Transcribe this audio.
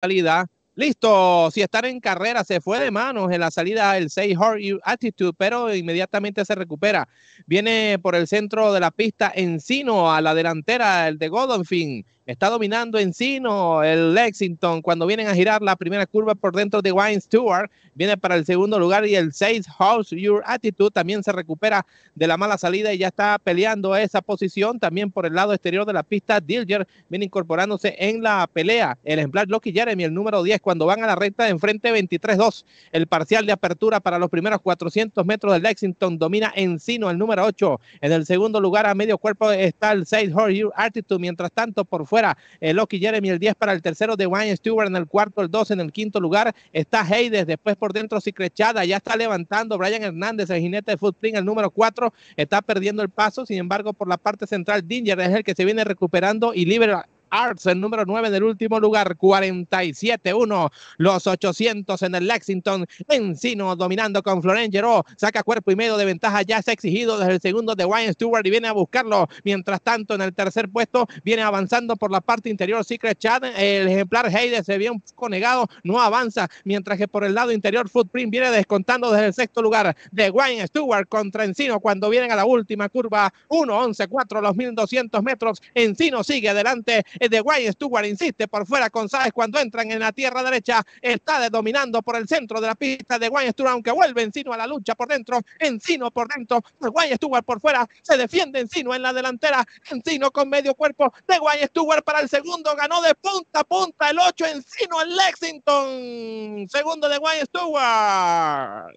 salida. Listo, si están en carrera, se fue de manos en la salida el 6 Attitude, pero inmediatamente se recupera. Viene por el centro de la pista Encino a la delantera, el de Godolphin. Está dominando Encino, el Lexington, cuando vienen a girar la primera curva por dentro de Wine Stewart. Viene para el segundo lugar y el 6, House Your Attitude, también se recupera de la mala salida y ya está peleando esa posición. También por el lado exterior de la pista, Dilger viene incorporándose en la pelea. El ejemplar Lucky Jeremy, el número 10, cuando van a la recta de enfrente, 23-2. El parcial de apertura para los primeros 400 metros del Lexington domina Encino, el número 8. En el segundo lugar, a medio cuerpo, está el 6, House Your Attitude. Mientras tanto, por fuera, el eh, Jeremy, el 10 para el tercero de Wayne Stewart, en el cuarto el 2, en el quinto lugar está Heides después por dentro Cicrechada, ya está levantando Brian Hernández, el jinete de Footprint, el número 4, está perdiendo el paso, sin embargo por la parte central Dinger es el que se viene recuperando y libera Arts, el número 9 del último lugar, 47-1. Los 800 en el Lexington. Encino dominando con Florengero. Saca cuerpo y medio de ventaja. Ya se ha exigido desde el segundo de Wayne Stewart y viene a buscarlo. Mientras tanto, en el tercer puesto viene avanzando por la parte interior Secret Chad... El ejemplar Heide se ve un negado. No avanza. Mientras que por el lado interior Footprint viene descontando desde el sexto lugar de Wayne Stewart contra Encino cuando vienen a la última curva. 1-11-4 los 1200 metros. Encino sigue adelante eh, de Wayne Stewart, insiste por fuera con cuando entran en la tierra derecha, está dominando por el centro de la pista de Wayne Stewart, aunque vuelve Encino a la lucha por dentro, Encino por dentro, Guay Stewart por fuera, se defiende Encino en la delantera, Encino con medio cuerpo de Wayne Stewart para el segundo, ganó de punta a punta el 8, Encino en Lexington, segundo de Wayne Stewart.